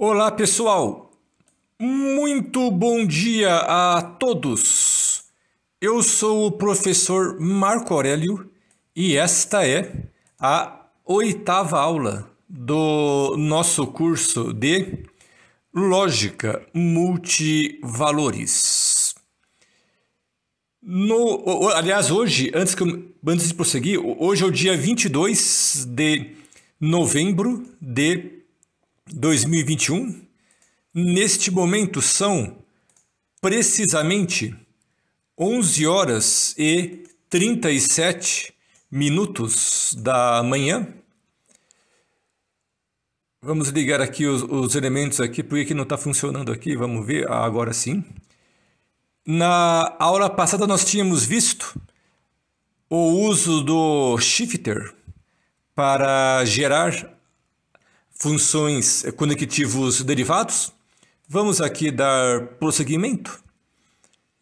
Olá, pessoal. Muito bom dia a todos. Eu sou o professor Marco Aurélio e esta é a oitava aula do nosso curso de Lógica Multivalores. No, aliás, hoje, antes, que eu, antes de prosseguir, hoje é o dia 22 de novembro de 2021, neste momento são precisamente 11 horas e 37 minutos da manhã. Vamos ligar aqui os, os elementos aqui, porque não está funcionando aqui, vamos ver, ah, agora sim. Na aula passada nós tínhamos visto o uso do shifter para gerar funções conectivos derivados. Vamos aqui dar prosseguimento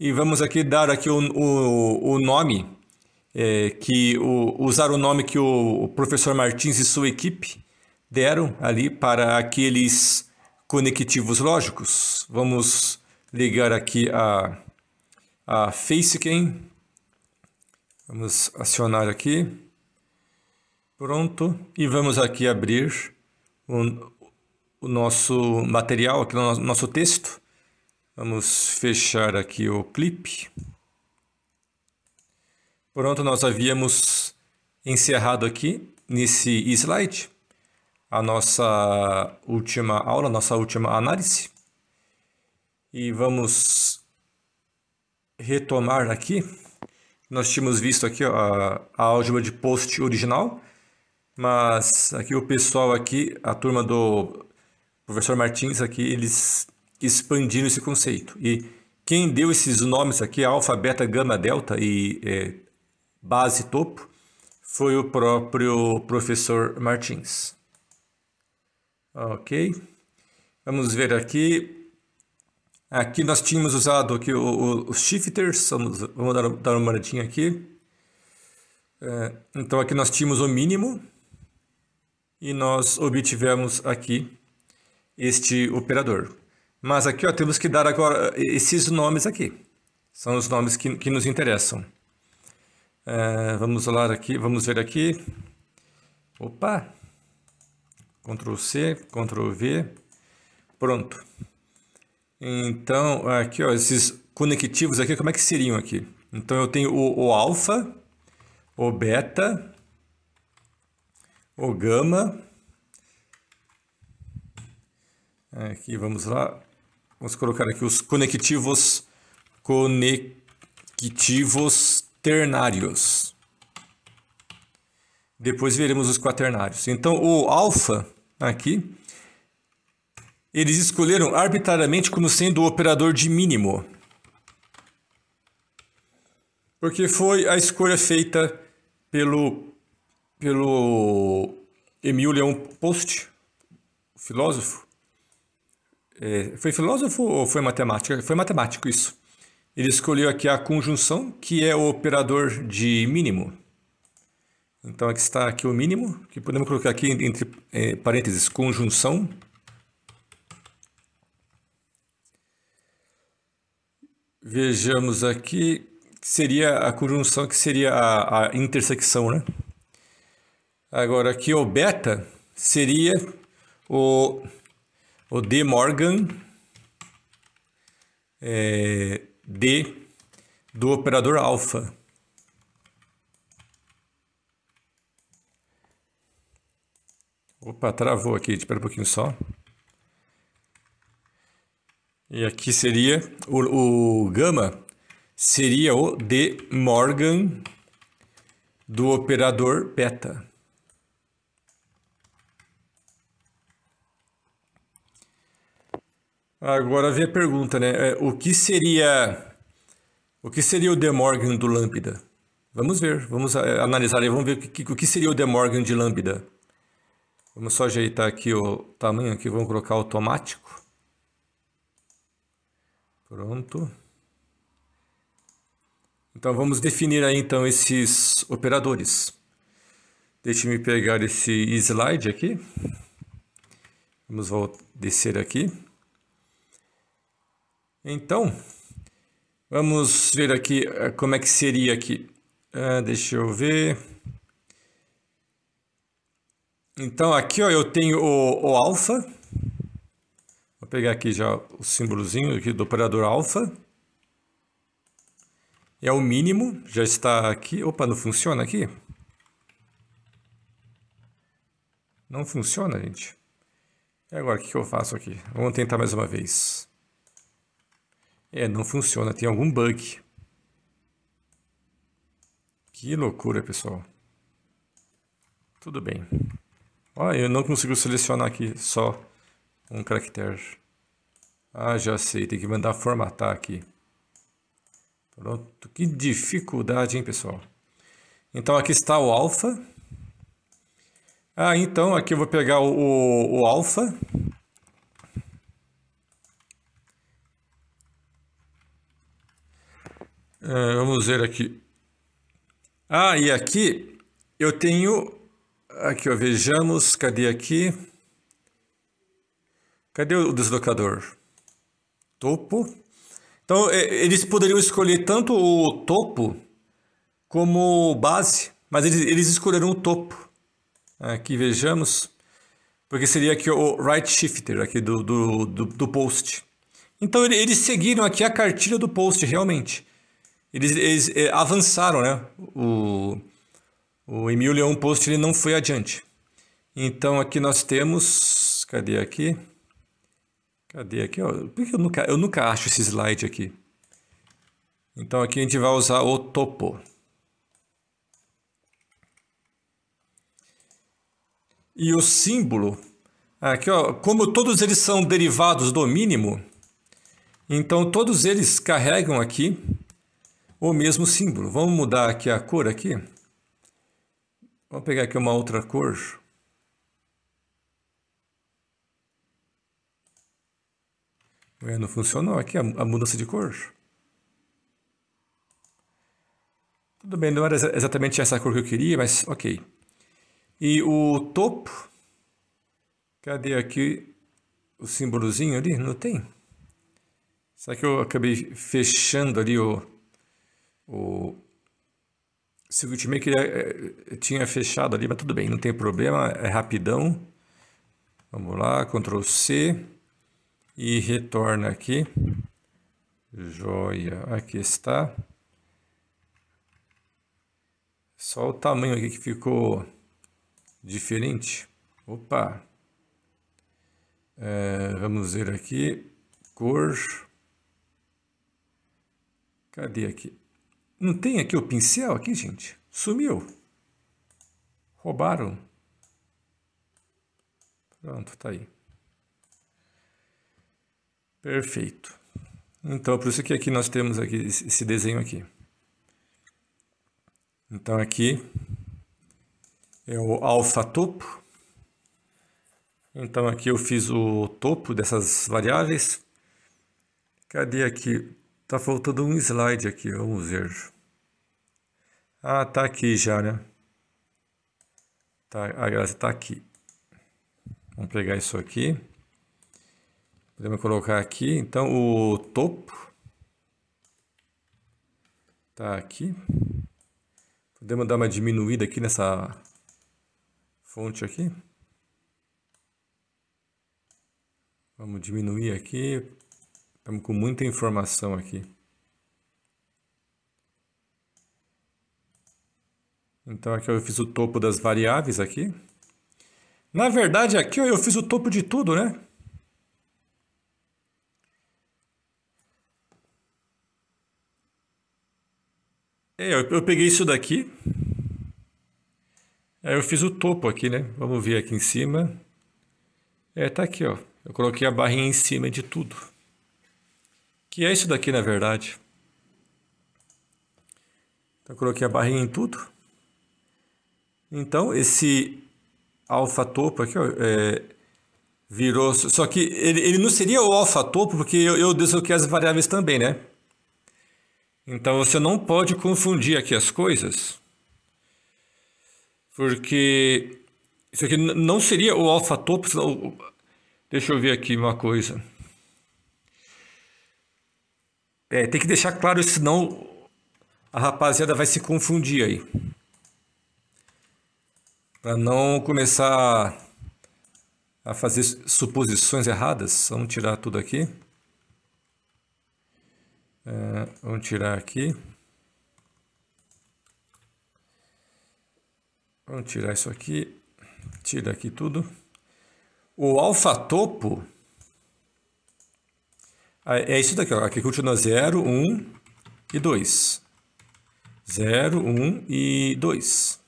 e vamos aqui dar aqui o, o, o nome, é, que o, usar o nome que o professor Martins e sua equipe deram ali para aqueles conectivos lógicos. Vamos ligar aqui a, a FaceCam. Vamos acionar aqui. Pronto. E vamos aqui abrir o, o nosso material, aqui no nosso texto. Vamos fechar aqui o clip Pronto, nós havíamos encerrado aqui nesse slide a nossa última aula, nossa última análise. E vamos retomar aqui. Nós tínhamos visto aqui ó, a álgebra de post original, mas aqui o pessoal aqui, a turma do professor Martins aqui, eles expandiram esse conceito. E quem deu esses nomes aqui, alfa, beta, gama, delta e é, base, topo, foi o próprio professor Martins. Ok. Vamos ver aqui. Aqui nós tínhamos usado aqui o, o, os shifters. Vamos, vamos dar, dar uma olhadinha aqui. É, então aqui nós tínhamos o mínimo e nós obtivemos aqui este operador. Mas aqui ó, temos que dar agora eh, esses nomes aqui. São os nomes que, que nos interessam. É, vamos lá aqui, vamos ver aqui. Opa! Ctrl C, Ctrl V. Pronto. Então, aqui ó, esses conectivos aqui, como é que seriam aqui? Então eu tenho o, o alfa, o beta, o gama. Aqui, vamos lá. Vamos colocar aqui os conectivos conectivos ternários. Depois veremos os quaternários. Então, o alfa aqui, eles escolheram arbitrariamente como sendo o operador de mínimo. Porque foi a escolha feita pelo pelo Emil Leon Post, filósofo. É, foi filósofo ou foi matemático Foi matemático isso. Ele escolheu aqui a conjunção, que é o operador de mínimo. Então aqui está aqui o mínimo, que podemos colocar aqui entre é, parênteses, conjunção. Vejamos aqui, seria a conjunção que seria a, a intersecção, né? Agora, aqui o beta seria o, o de Morgan é, D do operador alfa. Opa, travou aqui, espera um pouquinho só. E aqui seria o, o gama seria o de Morgan do operador beta. Agora vem a pergunta, né? É, o que seria o que seria o De Morgan do Lambda? Vamos ver, vamos é, analisar e vamos ver o que, o que seria o De Morgan de Lambda. Vamos só ajeitar aqui o tamanho aqui, vamos colocar automático. Pronto. Então vamos definir aí então esses operadores. Deixe-me pegar esse slide aqui. Vamos descer aqui. Então, vamos ver aqui eh, como é que seria aqui. Ah, deixa eu ver. Então, aqui ó, eu tenho o, o alfa. Vou pegar aqui já o símbolozinho aqui do operador alfa. É o mínimo, já está aqui. Opa, não funciona aqui? Não funciona, gente. E agora, o que eu faço aqui? Vamos tentar mais uma vez. É, não funciona, tem algum bug. Que loucura, pessoal. Tudo bem. Olha, eu não consigo selecionar aqui só um caractere. Ah, já sei, tem que mandar formatar aqui. Pronto, que dificuldade, hein, pessoal. Então aqui está o alfa. Ah, então aqui eu vou pegar o, o alfa Uh, vamos ver aqui. Ah, e aqui eu tenho. Aqui, ó, vejamos. Cadê aqui? Cadê o deslocador? Topo. Então, eles poderiam escolher tanto o topo como base, mas eles, eles escolheram o topo. Aqui vejamos. Porque seria aqui o right shifter aqui do, do, do, do post. Então, eles seguiram aqui a cartilha do post, realmente eles, eles é, avançaram, né? O, o Emil Post ele não foi adiante. Então aqui nós temos, cadê aqui? Cadê aqui? Ó, por que eu nunca, eu nunca acho esse slide aqui? Então aqui a gente vai usar o topo. E o símbolo, aqui ó, como todos eles são derivados do mínimo, então todos eles carregam aqui o mesmo símbolo. Vamos mudar aqui a cor aqui. Vamos pegar aqui uma outra cor. Ué, não funcionou aqui a, a mudança de cor. Tudo bem, não era exatamente essa cor que eu queria, mas ok. E o topo, cadê aqui o símbolozinho ali? Não tem? Será que eu acabei fechando ali o o, se meio que tinha fechado ali, mas tudo bem, não tem problema, é rapidão. Vamos lá, Ctrl C e retorna aqui. Joia, aqui está. Só o tamanho aqui que ficou diferente. Opa! É, vamos ver aqui, cor. Cadê aqui? Não tem aqui o pincel aqui, gente? Sumiu. Roubaram. Pronto, tá aí. Perfeito. Então, por isso que aqui nós temos aqui esse desenho aqui. Então, aqui é o alfa topo. Então, aqui eu fiz o topo dessas variáveis. Cadê aqui Tá faltando um slide aqui, vamos ver. Ah, tá aqui já, né? Tá, a graça tá aqui. Vamos pegar isso aqui. Podemos colocar aqui, então, o topo. Tá aqui. Podemos dar uma diminuída aqui nessa fonte aqui. Vamos diminuir aqui Estamos com muita informação aqui. Então aqui eu fiz o topo das variáveis aqui. Na verdade aqui eu fiz o topo de tudo, né? É, eu peguei isso daqui. Aí eu fiz o topo aqui, né? Vamos ver aqui em cima. É, tá aqui, ó. Eu coloquei a barrinha em cima de tudo. Que é isso daqui, na verdade. Então, eu coloquei a barrinha em tudo. Então, esse alfa topo aqui, ó, é, virou... Só que ele, ele não seria o alfa topo, porque eu, eu desloquei as variáveis também, né? Então, você não pode confundir aqui as coisas. Porque isso aqui não seria o alfa topo. Deixa eu ver aqui uma coisa. É, tem que deixar claro, senão a rapaziada vai se confundir aí. Para não começar a fazer suposições erradas, vamos tirar tudo aqui. É, vamos tirar aqui. Vamos tirar isso aqui. Tira aqui tudo. O alfa topo ah, é isso daqui, ó. Aqui continua 0, 1 e 2. 0, 1 e 2.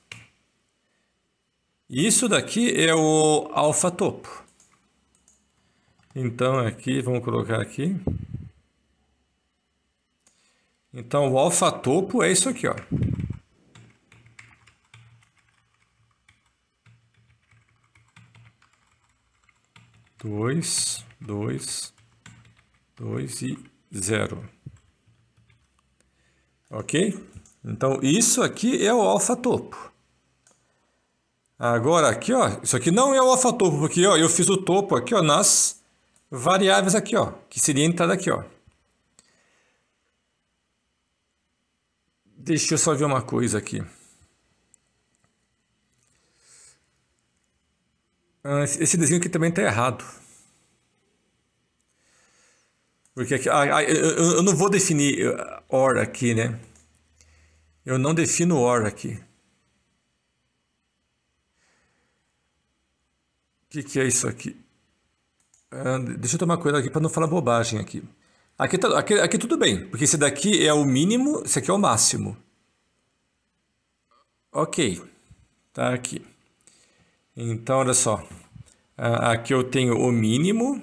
Isso daqui é o alfa topo. Então aqui, vamos colocar aqui. Então o alfa topo é isso aqui, ó. Dois, dois, 2 e 0. Ok? Então, isso aqui é o alfa-topo. Agora, aqui, ó, isso aqui não é o alfa-topo, porque ó, eu fiz o topo aqui ó, nas variáveis aqui, ó, que seria a entrada aqui. Ó. Deixa eu só ver uma coisa aqui. Ah, esse desenho aqui também está errado. Porque eu, eu não vou definir eh, or aqui, né? Eu não defino or aqui. O que, que é isso aqui? Ah, deixa eu tomar cuidado aqui para não falar bobagem aqui. Aqui, tá, aqui. aqui tudo bem, porque esse daqui é o mínimo, esse aqui é o máximo. Ok, tá aqui. Então, olha só. Ah, aqui eu tenho o mínimo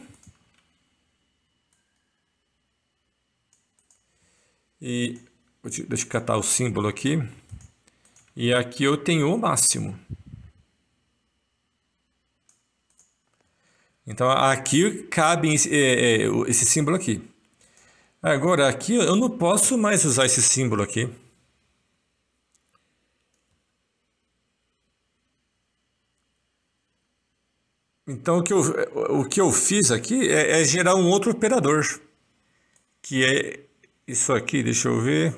E deixa eu catar o símbolo aqui. E aqui eu tenho o máximo. Então aqui cabe é, é, esse símbolo aqui. Agora aqui eu não posso mais usar esse símbolo aqui. Então o que eu, o que eu fiz aqui é, é gerar um outro operador, que é isso aqui, deixa eu ver.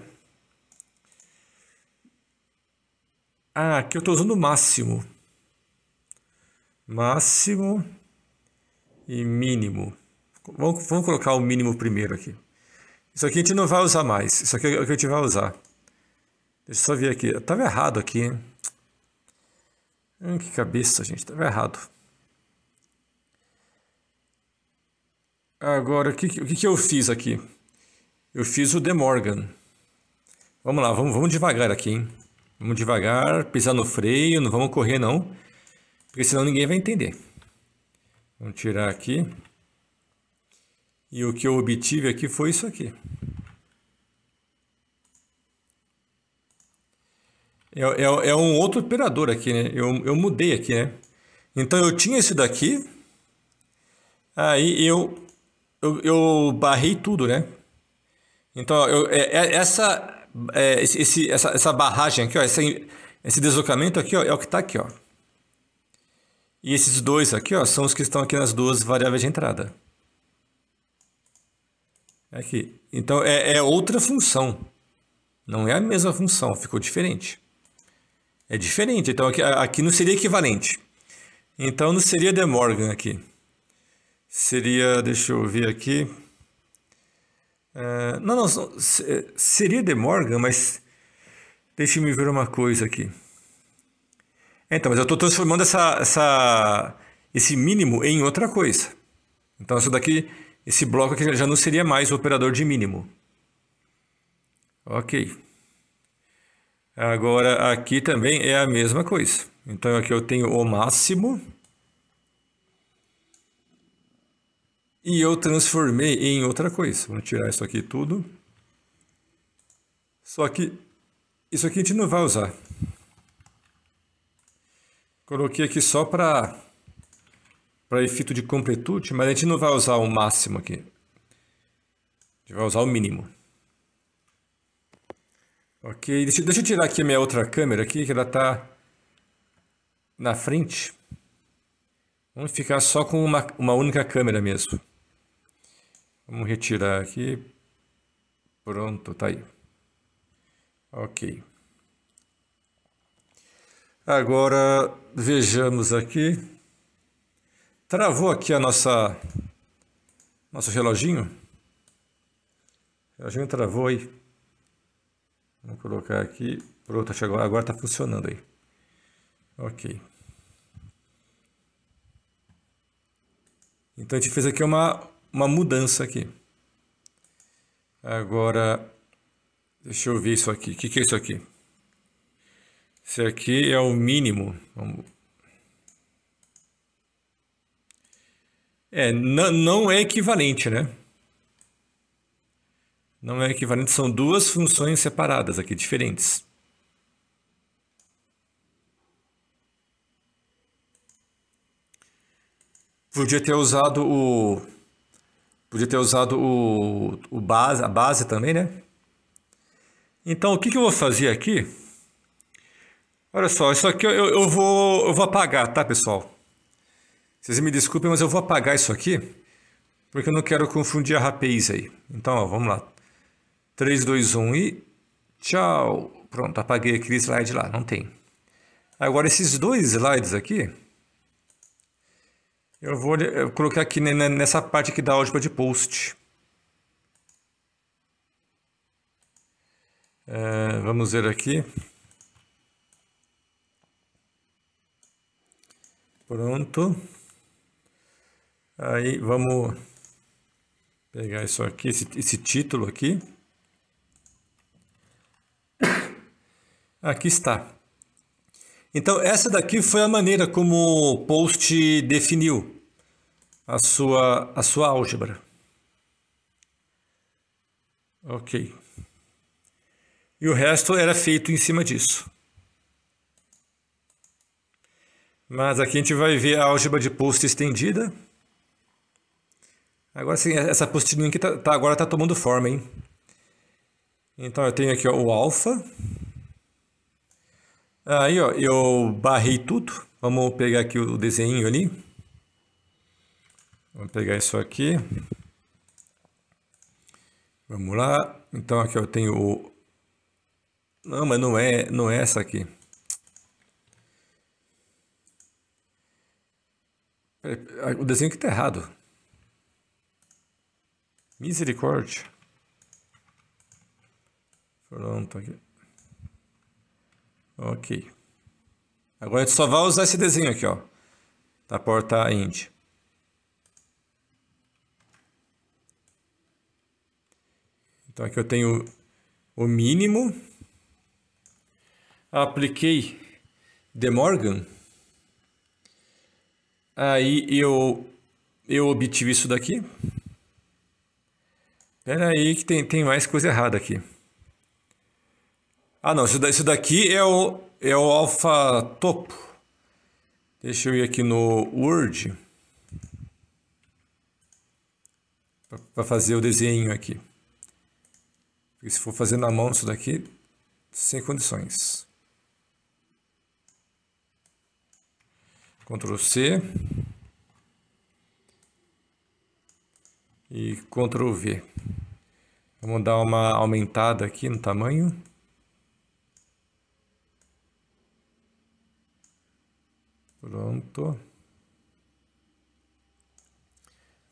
Ah, aqui eu estou usando o máximo. Máximo e mínimo. Vamos, vamos colocar o mínimo primeiro aqui. Isso aqui a gente não vai usar mais. Isso aqui é o que a gente vai usar. Deixa eu só ver aqui. Estava errado aqui, hein? Hum, que cabeça, gente. Estava errado. Agora, o que, o que eu fiz aqui? Eu fiz o De Morgan. Vamos lá, vamos, vamos devagar aqui, hein? Vamos devagar, pisar no freio, não vamos correr não, porque senão ninguém vai entender. Vamos tirar aqui. E o que eu obtive aqui foi isso aqui. É, é, é um outro operador aqui, né? Eu, eu mudei aqui, né? Então eu tinha esse daqui, aí eu, eu, eu barrei tudo, né? Então, eu, é, é, essa, é, esse, essa, essa barragem aqui, ó, esse, esse deslocamento aqui ó, é o que está aqui. Ó. E esses dois aqui ó, são os que estão aqui nas duas variáveis de entrada. É aqui. Então, é, é outra função. Não é a mesma função, ficou diferente. É diferente, então aqui, aqui não seria equivalente. Então, não seria De Morgan aqui. Seria, deixa eu ver aqui... Ah, não, não, eh, seria De Morgan, mas deixe-me ver uma coisa aqui. Então, mas eu estou transformando essa, essa, esse mínimo em outra coisa. Então, isso daqui, esse bloco aqui já não seria mais o operador de mínimo. Ok. Agora, aqui também é a mesma coisa. Então, aqui eu tenho o máximo E eu transformei em outra coisa. Vamos tirar isso aqui tudo. Só que isso aqui a gente não vai usar. Coloquei aqui só para para efeito de completude, mas a gente não vai usar o máximo aqui. A gente vai usar o mínimo. Ok, deixa, deixa eu tirar aqui a minha outra câmera aqui, que ela está na frente. Vamos ficar só com uma, uma única câmera mesmo. Vamos retirar aqui. Pronto, tá aí. Ok. Agora vejamos aqui. Travou aqui a nossa nosso reloginho. O reloginho travou aí. Vou colocar aqui. Pronto, chegou. Agora está funcionando aí. Ok. Então a gente fez aqui uma uma mudança aqui. Agora, deixa eu ver isso aqui. O que, que é isso aqui? Isso aqui é o mínimo. Vamos... É, não é equivalente, né? Não é equivalente, são duas funções separadas aqui, diferentes. Podia ter usado o Podia ter usado o, o base, a base também, né? Então, o que, que eu vou fazer aqui? Olha só, isso aqui eu, eu, vou, eu vou apagar, tá, pessoal? Vocês me desculpem, mas eu vou apagar isso aqui, porque eu não quero confundir a rapaz aí. Então, ó, vamos lá. 3, 2, 1 e tchau. Pronto, apaguei aquele slide lá, não tem. Agora, esses dois slides aqui, eu vou colocar aqui nessa parte aqui da álgebra de post. É, vamos ver aqui. Pronto. Aí vamos pegar isso aqui, esse, esse título aqui. Aqui está. Então, essa daqui foi a maneira como o Post definiu a sua, a sua álgebra. Ok. E o resto era feito em cima disso. Mas aqui a gente vai ver a álgebra de post estendida. Agora sim, essa postilhinha aqui tá, tá agora está tomando forma, hein? Então eu tenho aqui ó, o alfa. Aí, ó, eu barrei tudo. Vamos pegar aqui o desenho ali. Vamos pegar isso aqui. Vamos lá. Então aqui eu tenho o... Não, mas não é, não é essa aqui. O desenho que tá errado. Misericórdia. Pronto, tá aqui. Ok. Agora a gente só vai usar esse desenho aqui, ó. Da porta end. Então aqui eu tenho o mínimo. Apliquei De Morgan. Aí eu, eu obtive isso daqui. Pera aí que tem, tem mais coisa errada aqui. Ah, não, esse daqui é o, é o alfa topo. Deixa eu ir aqui no Word para fazer o desenho aqui. Porque se for fazer na mão isso daqui, sem condições. Ctrl C e Ctrl V. Vamos dar uma aumentada aqui no tamanho. Pronto.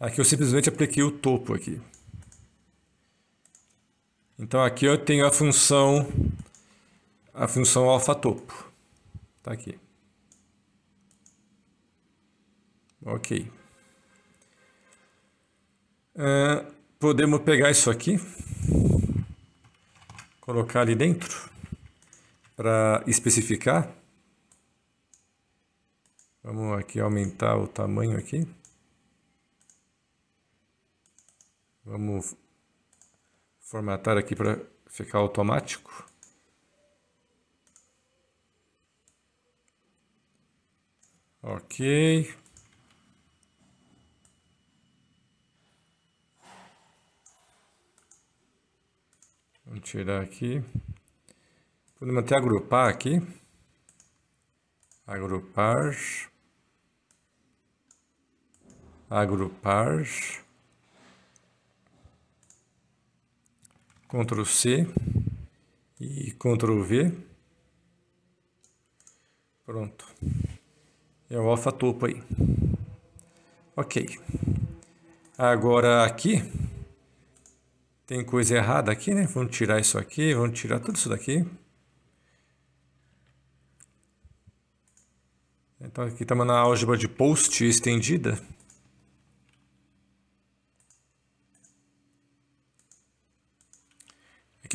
Aqui eu simplesmente apliquei o topo aqui. Então aqui eu tenho a função a função alfa topo. Tá aqui. Ok. Uh, podemos pegar isso aqui, colocar ali dentro para especificar. Vamos aqui aumentar o tamanho aqui. Vamos formatar aqui para ficar automático. Ok. Vamos tirar aqui. Podemos até agrupar aqui. Agrupar agrupar, Ctrl C e Ctrl V. Pronto. É o alfa topo aí. Ok. Agora aqui tem coisa errada aqui, né? Vamos tirar isso aqui, vamos tirar tudo isso daqui. Então aqui estamos na álgebra de post estendida.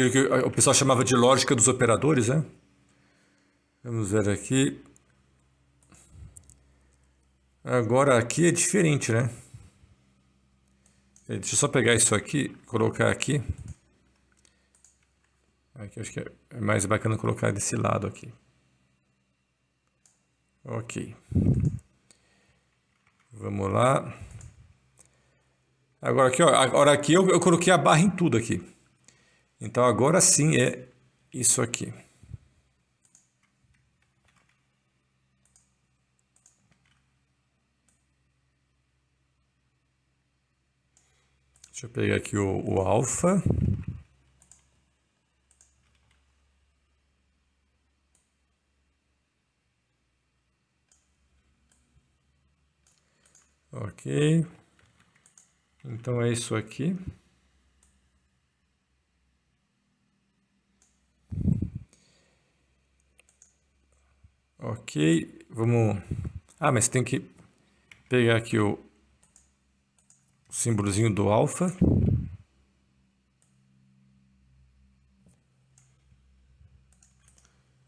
aquilo que o pessoal chamava de lógica dos operadores, né? Vamos ver aqui. Agora aqui é diferente, né? É, deixa eu só pegar isso aqui, colocar aqui. Aqui acho que é mais bacana colocar desse lado aqui. Ok. Vamos lá. Agora aqui, ó, agora aqui eu, eu coloquei a barra em tudo aqui. Então agora sim é isso aqui. Deixa eu pegar aqui o, o alfa. Ok. Então é isso aqui. Ok, vamos... Ah, mas tem que pegar aqui o símbolozinho do alfa.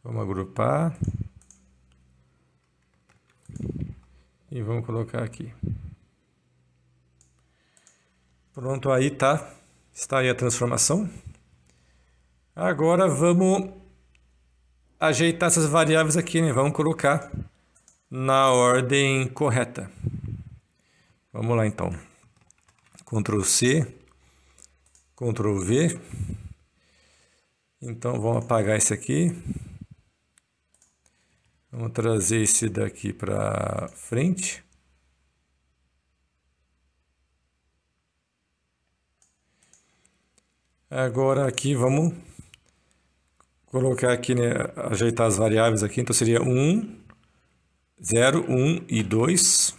Vamos agrupar. E vamos colocar aqui. Pronto, aí tá. Está aí a transformação. Agora vamos ajeitar essas variáveis aqui, né? Vamos colocar na ordem correta. Vamos lá então. Ctrl C, Ctrl V. Então vamos apagar esse aqui. Vamos trazer esse daqui para frente. Agora aqui vamos colocar aqui, né, ajeitar as variáveis aqui, então seria 1, 0, 1 e 2,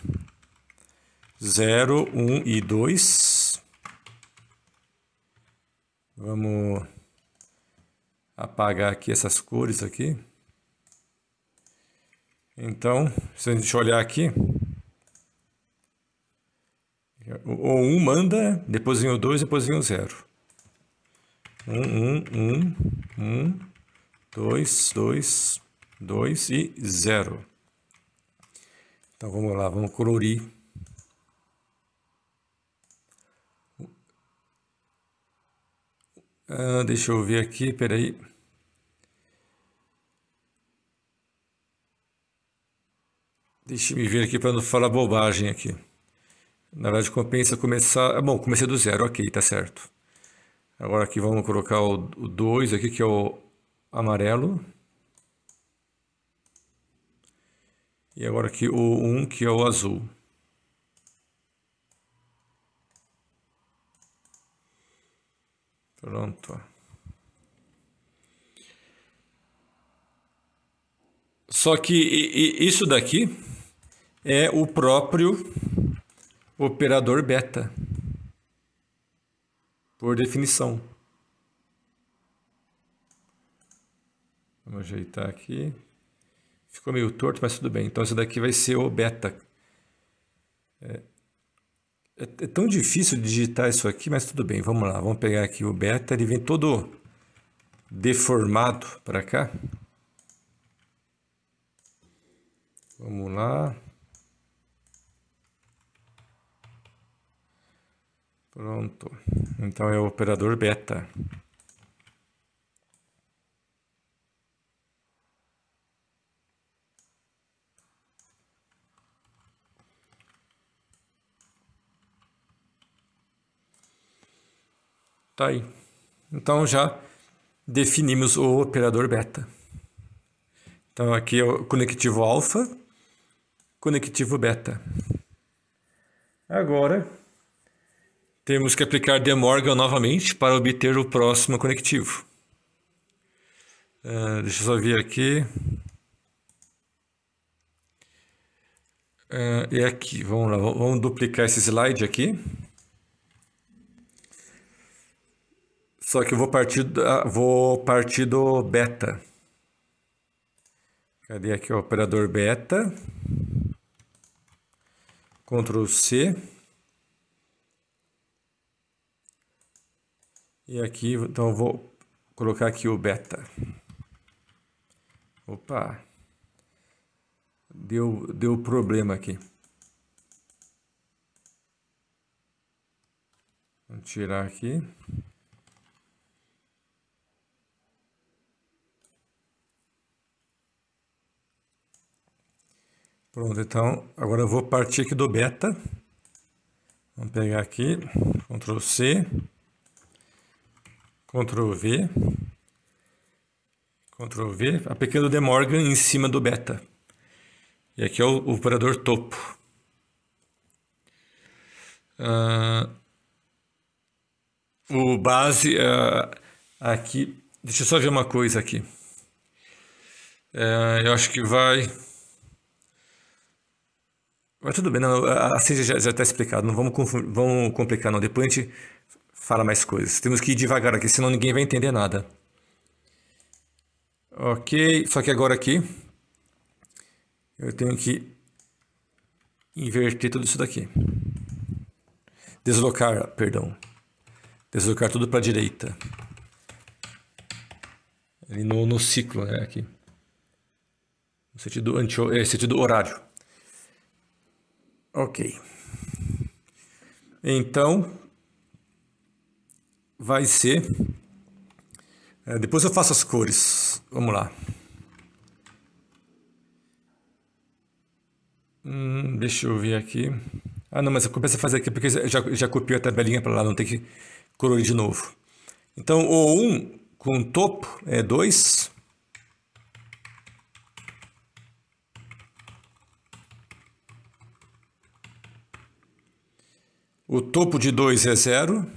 0, 1 e 2, vamos apagar aqui essas cores aqui, então, se a gente olhar aqui, o 1 manda, depois vem o 2, depois vem o 0. 1, 1, 1, 1, 2, 2, 2 e 0. Então vamos lá, vamos colorir. Ah, deixa eu ver aqui, peraí. Deixa eu ver aqui para não falar bobagem aqui. Na verdade, compensa começar... Ah, bom, comecei do zero, ok, tá certo. Agora aqui vamos colocar o 2 aqui, que é o amarelo. E agora aqui o 1, que é o azul. Pronto. Só que isso daqui é o próprio operador beta, por definição. Vamos ajeitar aqui. Ficou meio torto, mas tudo bem. Então, isso daqui vai ser o beta. É, é, é tão difícil digitar isso aqui, mas tudo bem. Vamos lá, vamos pegar aqui o beta. Ele vem todo deformado para cá. Vamos lá. Pronto. Então é o operador beta. Tá aí. Então já definimos o operador beta. Então aqui é o conectivo alfa, conectivo beta. Agora temos que aplicar De Morgan novamente para obter o próximo conectivo. Uh, deixa eu só ver aqui. Uh, ah, e é aqui, vamos lá, vamos duplicar esse slide aqui. Só que eu vou partir, ah, vou partir do beta. Cadê aqui o operador beta? Ctrl C. E aqui, então eu vou colocar aqui o beta. Opa. Deu, deu problema aqui. Vou tirar aqui. Pronto, então agora eu vou partir aqui do beta. Vamos pegar aqui, Ctrl C, Ctrl V, Ctrl V, A pequena De Morgan em cima do beta. E aqui é o, o operador topo. Uh, o base uh, aqui, deixa eu só ver uma coisa aqui. Uh, eu acho que vai... Mas tudo bem, não, assim já está explicado. Não vamos, vamos complicar, não. Depois a gente fala mais coisas. Temos que ir devagar aqui, senão ninguém vai entender nada. Ok, só que agora aqui eu tenho que inverter tudo isso daqui. Deslocar, perdão. Deslocar tudo para a direita. Ali no, no ciclo, né? Aqui. No sentido, anti, é, sentido horário. Ok. Então, vai ser. É, depois eu faço as cores. Vamos lá. Hum, deixa eu ver aqui. Ah, não, mas eu começo a fazer aqui porque já, já copiou a tabelinha para lá, não tem que colorir de novo. Então, o 1 um com topo é 2. O topo de 2 é zero.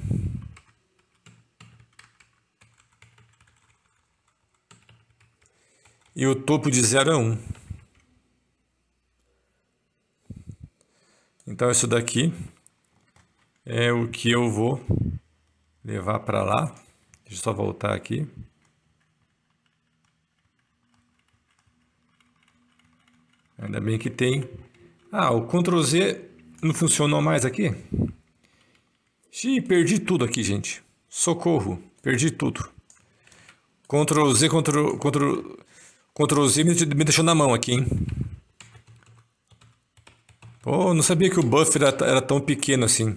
E o topo de 0 é 1. Um. Então isso daqui é o que eu vou levar para lá. Deixa eu só voltar aqui. Ainda bem que tem. Ah, o Ctrl Z não funcionou mais aqui? Ih, perdi tudo aqui, gente. Socorro, perdi tudo. Ctrl Z, Ctrl, Ctrl, Ctrl Z me, deixou na mão aqui, hein. Oh, não sabia que o buffer era, era tão pequeno assim.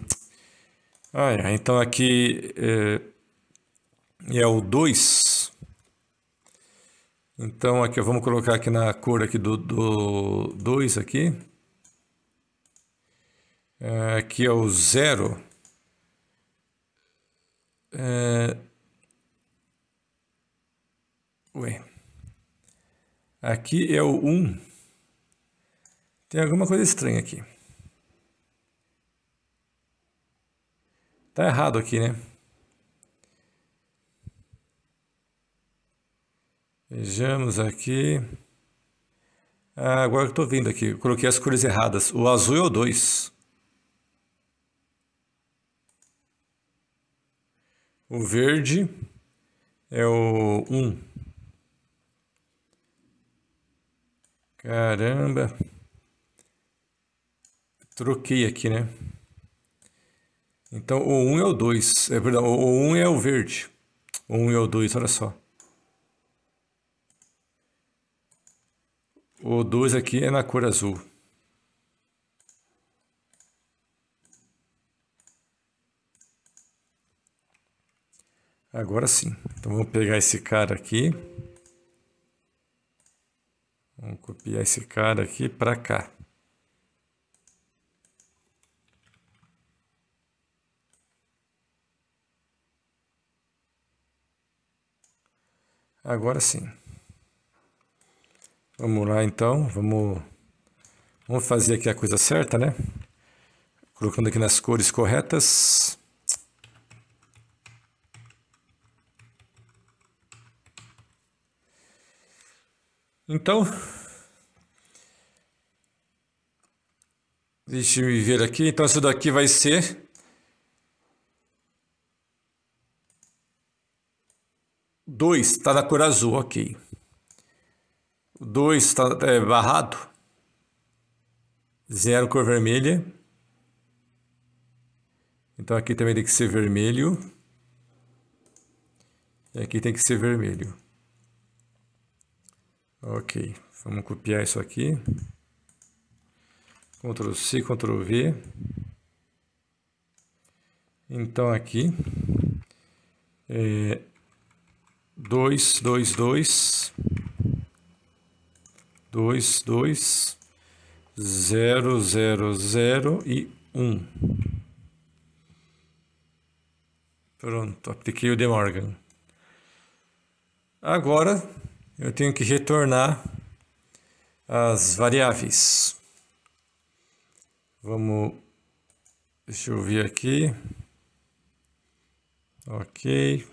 Ah, então aqui é, é o 2. Então aqui, vamos colocar aqui na cor aqui do 2 do aqui. Eh, aqui é o 0. Uh... Ué. Aqui é o 1. Tem alguma coisa estranha aqui. Tá errado aqui, né? Vejamos aqui. Ah, agora que eu tô vendo aqui, coloquei as cores erradas. O azul é o 2. O verde é o 1. Caramba. Troquei aqui, né? Então, o 1 é o 2. É verdade, o 1 é o verde. O 1 é o 2, olha só. O 2 aqui é na cor azul. Agora sim. Então vamos pegar esse cara aqui. Vamos copiar esse cara aqui para cá. Agora sim. Vamos lá então, vamos, vamos fazer aqui a coisa certa, né? Colocando aqui nas cores corretas. Então, deixe-me ver aqui. Então, isso daqui vai ser dois, está na cor azul, ok. Dois está é, barrado, zero cor vermelha. Então aqui também tem que ser vermelho. E aqui tem que ser vermelho. Ok, vamos copiar isso aqui. Ctrl C, Ctrl V. Então aqui, é, 2, 2, 2, 2, 2, 0, 0, 0 e 1. Pronto, apliquei o De Morgan. Agora, eu tenho que retornar as variáveis. Vamos, deixa eu ver aqui. Ok.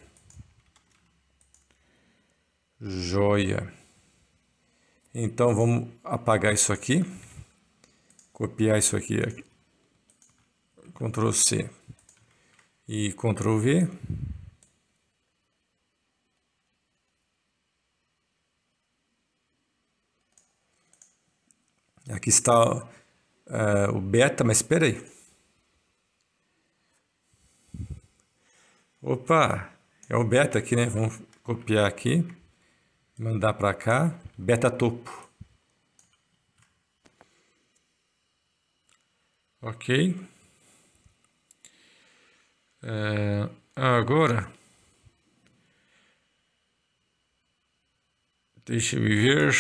Joia. Então vamos apagar isso aqui. Copiar isso aqui. Ctrl C e Ctrl V. Aqui está uh, o beta, mas espera aí. Opa, é o beta aqui, né? Vamos copiar aqui, mandar para cá, beta topo. Ok. Eh, agora, deixa eu ver.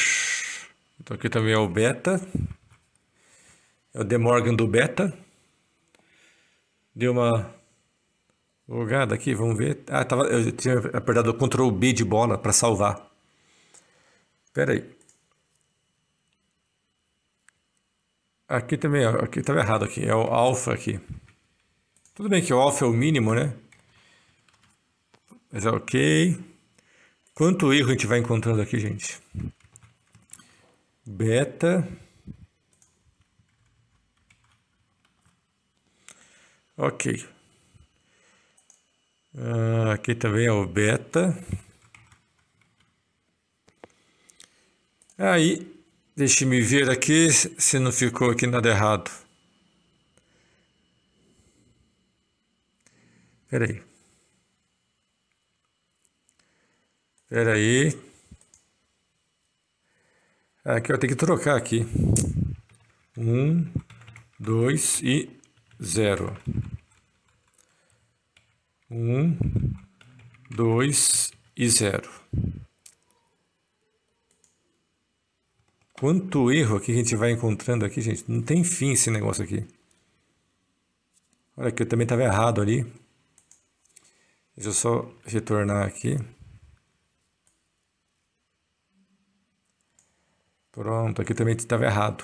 Então aqui também é o beta. É o De Morgan do beta. Deu uma bugada aqui, vamos ver. Ah, tava, eu tinha apertado o Ctrl B de bola para salvar. Pera aí. Aqui também, aqui estava errado aqui, é o alfa aqui. Tudo bem que o alfa é o mínimo, né? Mas é ok. Quanto erro a gente vai encontrando aqui, gente? beta. Ok. Uh, aqui também é o beta. Aí, ah, deixe-me ver aqui se não ficou aqui nada errado. Peraí. Peraí. Aqui eu tenho que trocar aqui. Um, dois e zero. Um, dois e zero. Quanto erro aqui que a gente vai encontrando aqui, gente. Não tem fim esse negócio aqui. Olha que eu também estava errado ali. Deixa eu só retornar aqui. Pronto, aqui também estava errado.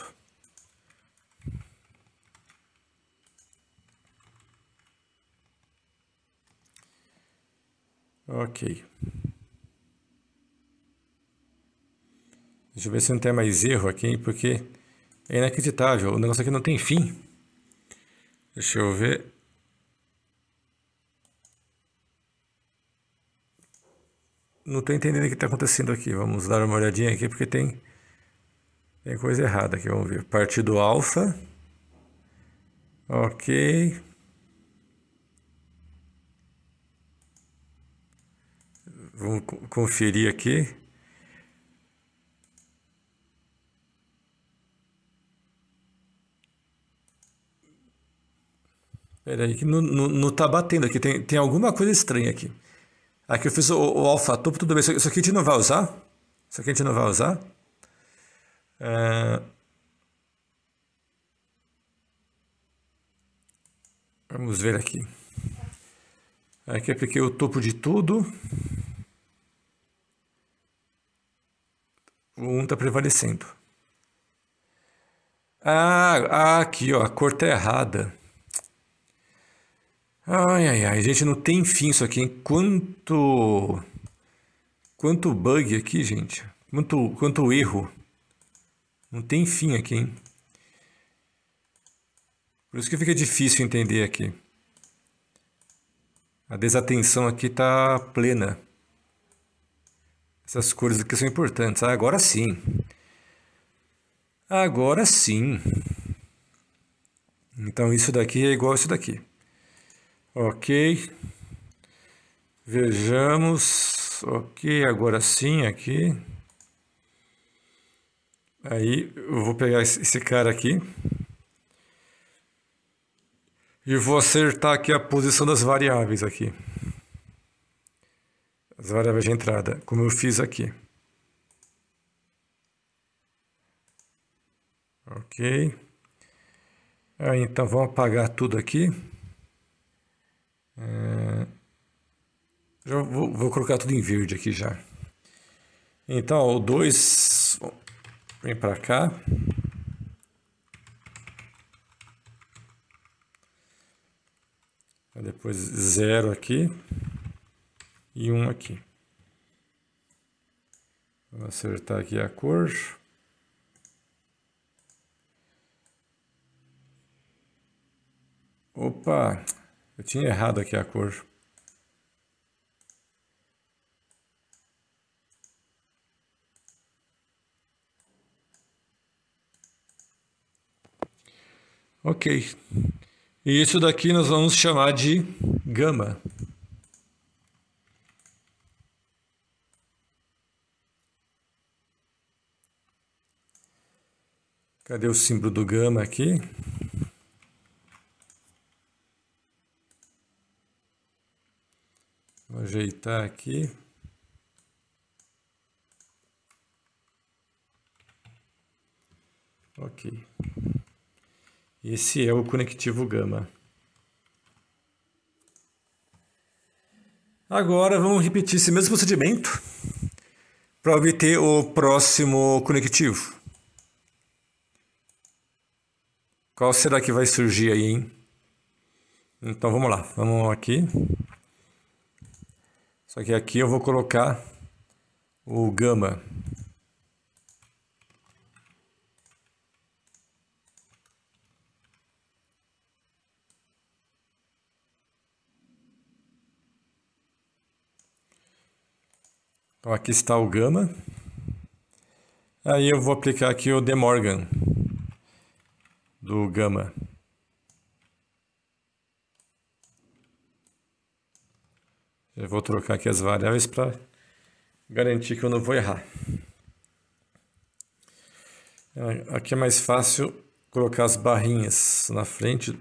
Ok. Deixa eu ver se não tem mais erro aqui, porque é inacreditável. O negócio aqui não tem fim. Deixa eu ver. Não estou entendendo o que está acontecendo aqui. Vamos dar uma olhadinha aqui, porque tem tem coisa errada aqui, vamos ver. Partido alfa. Ok. Vamos conferir aqui. Peraí, que não, não tá batendo aqui. Tem, tem alguma coisa estranha aqui. Aqui eu fiz o, o alfa topo, tudo bem. Isso aqui a gente não vai usar? Isso aqui a gente não vai usar? Uh, vamos ver aqui. Aqui apliquei o topo de tudo. O 1 um está prevalecendo. Ah, ah, aqui ó, a cor tá errada. Ai, ai, ai, gente, não tem fim isso aqui, hein? Quanto, quanto bug aqui, gente. Quanto, quanto erro. Não tem fim aqui, hein? Por isso que fica difícil entender aqui. A desatenção aqui está plena. Essas cores aqui são importantes. Ah, agora sim. Agora sim. Então isso daqui é igual a isso daqui. Ok. Vejamos. Ok, agora sim aqui. Aí eu vou pegar esse cara aqui. E vou acertar aqui a posição das variáveis aqui. As variáveis de entrada, como eu fiz aqui. Ok. Aí, então, vamos apagar tudo aqui. É... Já vou, vou, colocar tudo em verde aqui já. Então, o 2... Dois Vem para cá. Depois zero aqui e um aqui. Vou acertar aqui a cor. Opa, eu tinha errado aqui a cor. Ok. E isso daqui nós vamos chamar de gama. Cadê o símbolo do gama aqui? Vou ajeitar aqui. Ok. Esse é o conectivo gama. Agora vamos repetir esse mesmo procedimento para obter o próximo conectivo. Qual será que vai surgir aí, hein? Então vamos lá, vamos aqui. Só que aqui eu vou colocar o gama. Então aqui está o gama. Aí eu vou aplicar aqui o De Morgan do gama. Eu vou trocar aqui as variáveis para garantir que eu não vou errar. Aqui é mais fácil colocar as barrinhas na frente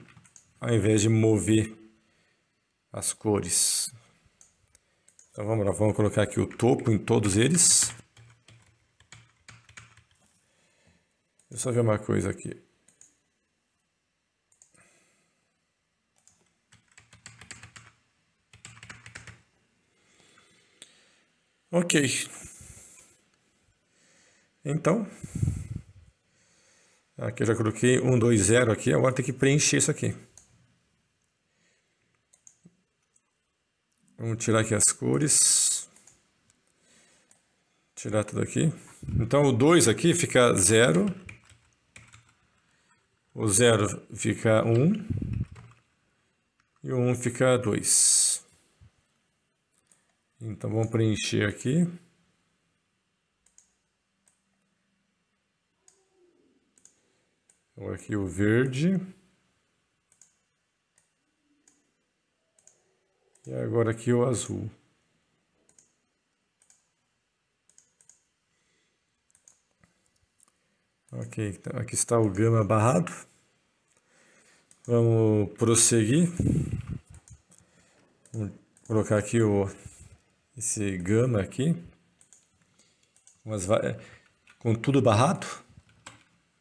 ao invés de mover as cores. Então vamos lá, vamos colocar aqui o topo em todos eles. Deixa eu só ver uma coisa aqui. Ok. Então, aqui eu já coloquei 0 aqui, agora tem que preencher isso aqui. Vamos tirar aqui as cores. Tirar tudo aqui. Então o 2 aqui fica 0. O 0 fica 1. Um, e o 1 um fica 2. Então vamos preencher aqui. Então, aqui o verde. E agora aqui o azul. Ok, então aqui está o gama barrado. Vamos prosseguir. Vou colocar aqui o esse gama aqui. Umas, com tudo barrado.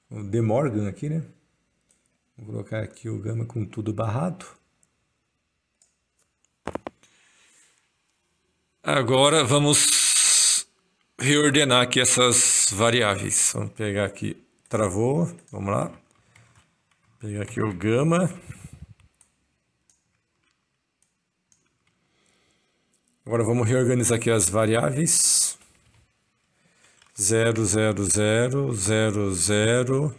O De Morgan aqui, né? Vou colocar aqui o gama com tudo barrado. Agora vamos reordenar aqui essas variáveis. Vamos pegar aqui, travou, vamos lá. Vou pegar aqui o gama. Agora vamos reorganizar aqui as variáveis. 0, 0, 0, 0, 0,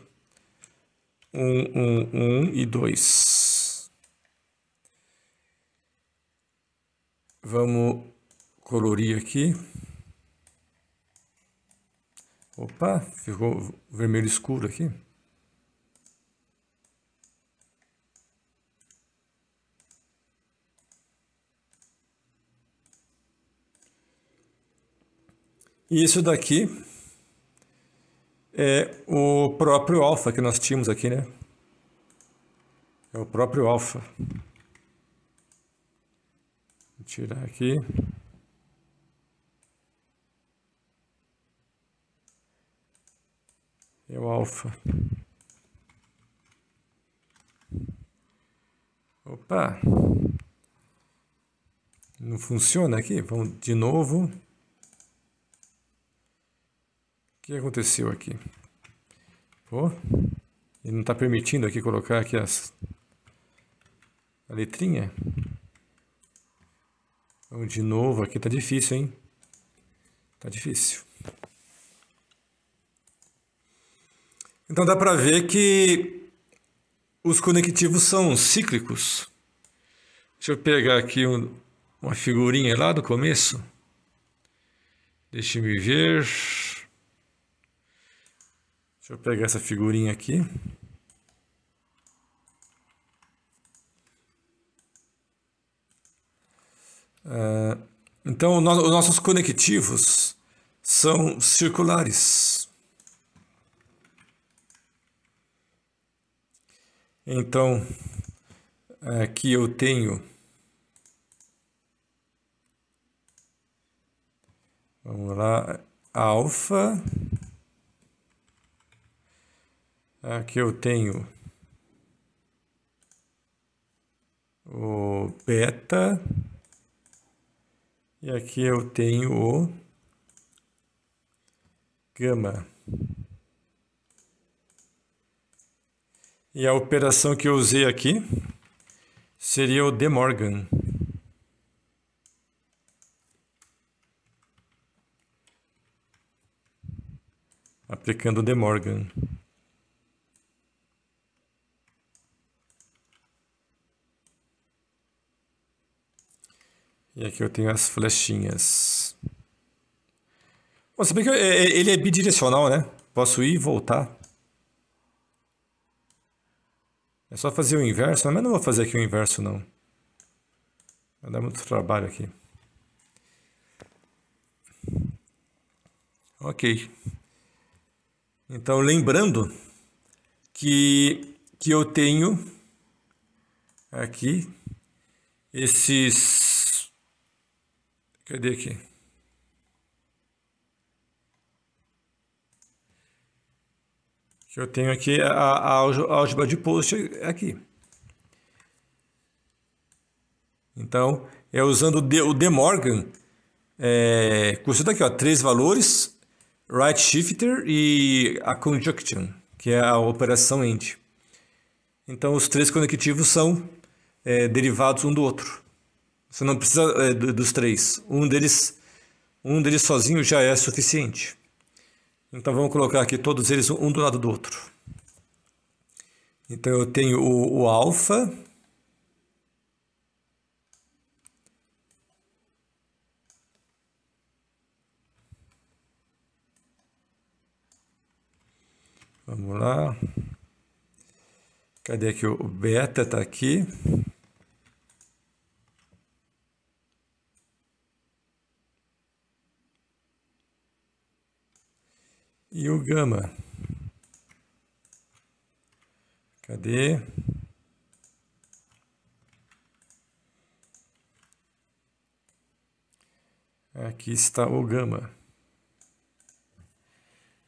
1, 1, 1 e 2. Vamos colorir aqui. Opa, ficou vermelho escuro aqui. E isso daqui é o próprio alfa que nós tínhamos aqui, né? É o próprio alfa. Vou tirar aqui. é o alfa. Opa! Não funciona aqui? Vamos de novo. O que aconteceu aqui? Pô, ele não está permitindo aqui colocar aqui as, a letrinha. Vamos de novo aqui, está difícil, hein? Está difícil. Então dá para ver que os conectivos são cíclicos. Deixa eu pegar aqui um, uma figurinha lá do começo. Deixe-me ver. Deixa eu pegar essa figurinha aqui. É, então, os nossos conectivos são circulares. Então, aqui é, eu tenho. Vamos lá, alfa. Aqui é, eu tenho o beta. E aqui eu tenho o gama. E a operação que eu usei aqui seria o De Morgan. Aplicando o De Morgan. E aqui eu tenho as flechinhas. Você vê bem que é, é, ele é bidirecional, né? Posso ir e voltar. É só fazer o inverso, mas não vou fazer aqui o inverso não. Vai dar muito trabalho aqui. Ok. Então, lembrando que, que eu tenho aqui esses... Cadê aqui? que eu tenho aqui a, a álgebra de post aqui. Então, é usando o De Morgan, é, isso aqui, ó, três valores, right shifter e a conjunction, que é a operação end. Então, os três conectivos são é, derivados um do outro. Você não precisa é, dos três. Um deles, um deles sozinho já é suficiente. Então vamos colocar aqui todos eles um do lado do outro. Então eu tenho o, o alfa. Vamos lá. Cadê aqui o beta? Está aqui. e o gama. Cadê? Aqui está o gama.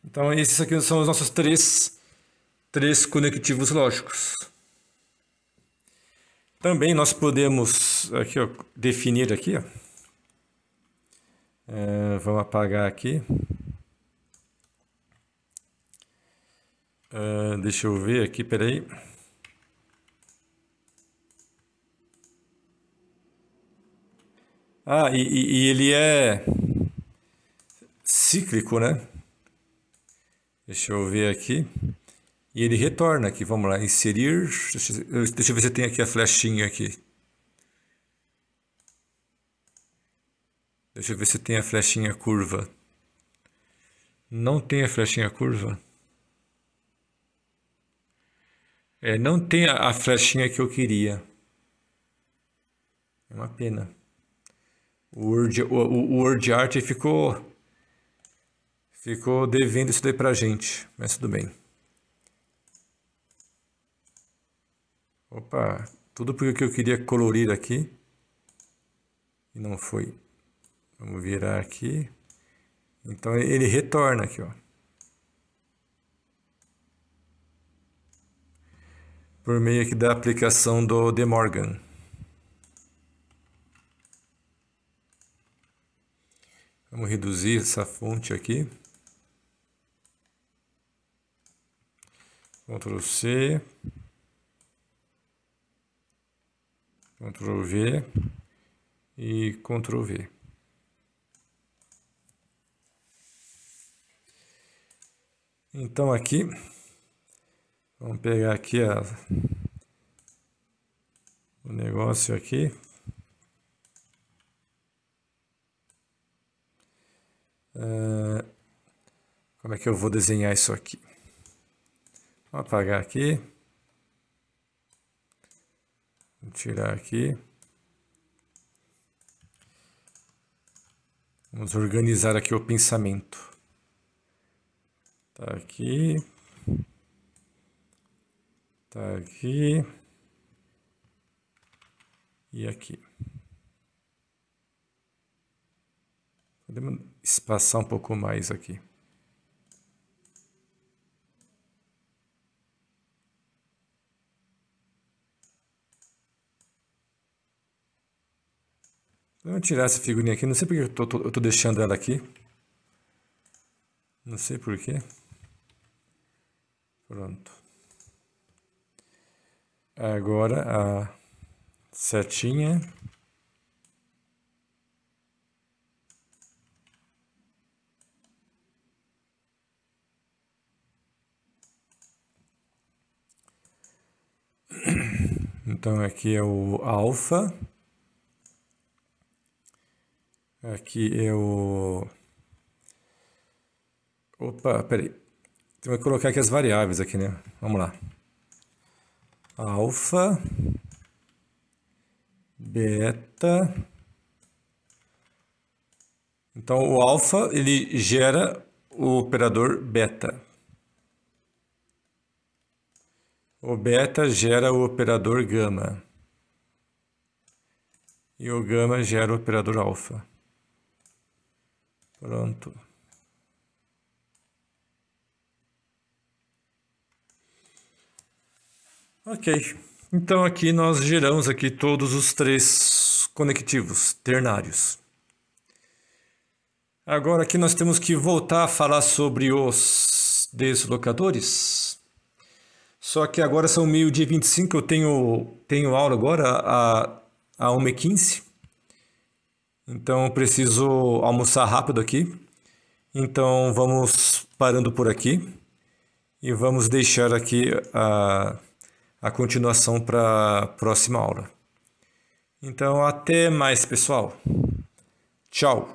Então, esses aqui são os nossos três, três conectivos lógicos. Também nós podemos aqui, ó, definir aqui. Ó. É, vamos apagar aqui. Uh, deixa eu ver aqui, peraí. Ah, e, e, ele é cíclico, né? Deixa eu ver aqui. E ele retorna aqui, vamos lá, inserir. Deixa, deixa eu ver se tem aqui a flechinha aqui. Deixa eu ver se tem a flechinha curva. Não tem a flechinha curva? É, não tem a, a flechinha que eu queria. É uma pena. O Word, o, o Word Art ficou, ficou devendo isso daí pra gente, mas tudo bem. Opa, tudo porque eu queria colorir aqui e não foi. Vamos virar aqui. Então ele retorna aqui, ó. por meio aqui da aplicação do De Morgan. Vamos reduzir essa fonte aqui. Ctrl C, Ctrl V e Ctrl V. Então aqui Vamos pegar aqui a, o negócio aqui. Uh, como é que eu vou desenhar isso aqui? Vou apagar aqui. Vou tirar aqui. Vamos organizar aqui o pensamento. Tá aqui. Tá aqui. E aqui. Podemos espaçar um pouco mais aqui. Vamos tirar essa figurinha aqui. Não sei porque eu tô, tô, eu tô deixando ela aqui. Não sei porquê. Pronto. Agora a setinha. Então aqui é o alfa. Aqui é o... Opa, peraí. Tem que colocar aqui as variáveis aqui, né? Vamos lá alfa, beta. Então o alfa ele gera o operador beta. O beta gera o operador gama. E o gama gera o operador alfa. Pronto. Ok. Então aqui nós geramos aqui todos os três conectivos ternários. Agora aqui nós temos que voltar a falar sobre os deslocadores. Só que agora são meio-dia 25, eu tenho, tenho aula agora a, a 1h15. Então eu preciso almoçar rápido aqui. Então vamos parando por aqui e vamos deixar aqui a a continuação para a próxima aula. Então, até mais, pessoal. Tchau!